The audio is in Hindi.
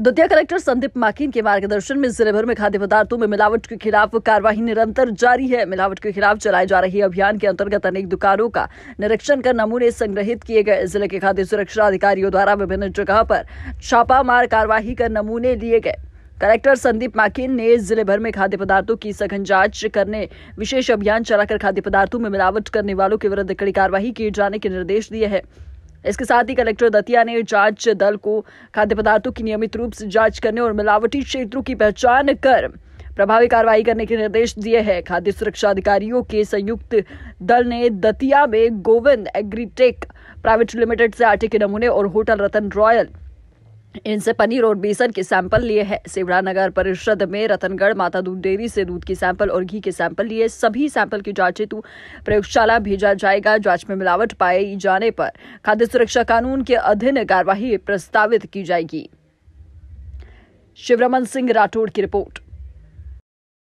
दतिया कलेक्टर संदीप माकिन के मार्गदर्शन में जिले भर में खाद्य पदार्थों में मिलावट के खिलाफ कार्यवाही निरंतर जारी है मिलावट के खिलाफ चलाए जा रहे अभियान के अंतर्गत अनेक दुकानों का निरीक्षण कर नमूने संग्रहित किए गए जिले के खाद्य सुरक्षा अधिकारियों द्वारा विभिन्न जगह पर छापामार कार्यवाही कर नमूने लिए गए कलेक्टर संदीप माकिन ने जिले भर में खाद्य पदार्थों की सघन जांच करने विशेष अभियान चलाकर खाद्य पदार्थों में मिलावट करने वालों के विरुद्ध कड़ी कार्यवाही किए जाने के निर्देश दिए हैं इसके साथ ही कलेक्टर दतिया ने जांच दल को खाद्य पदार्थों की नियमित रूप से जांच करने और मिलावटी क्षेत्रों की पहचान कर प्रभावी कार्रवाई करने के निर्देश दिए हैं खाद्य सुरक्षा अधिकारियों के संयुक्त दल ने दतिया में गोविंद एग्रीटेक प्राइवेट लिमिटेड से आटे के नमूने और होटल रतन रॉयल इनसे पनीर और बेसन के सैंपल लिए हैं सेवड़ा नगर परिषद में रतनगढ़ माता दूध डेयरी से दूध के सैंपल और घी के सैंपल लिए सभी सैंपल की जांच हेतु प्रयोगशाला भेजा जाएगा जांच में मिलावट पाए जाने पर खाद्य सुरक्षा कानून के अधीन कार्यवाही प्रस्तावित की जाएगी शिवरमन सिंह राठौड़ की रिपोर्ट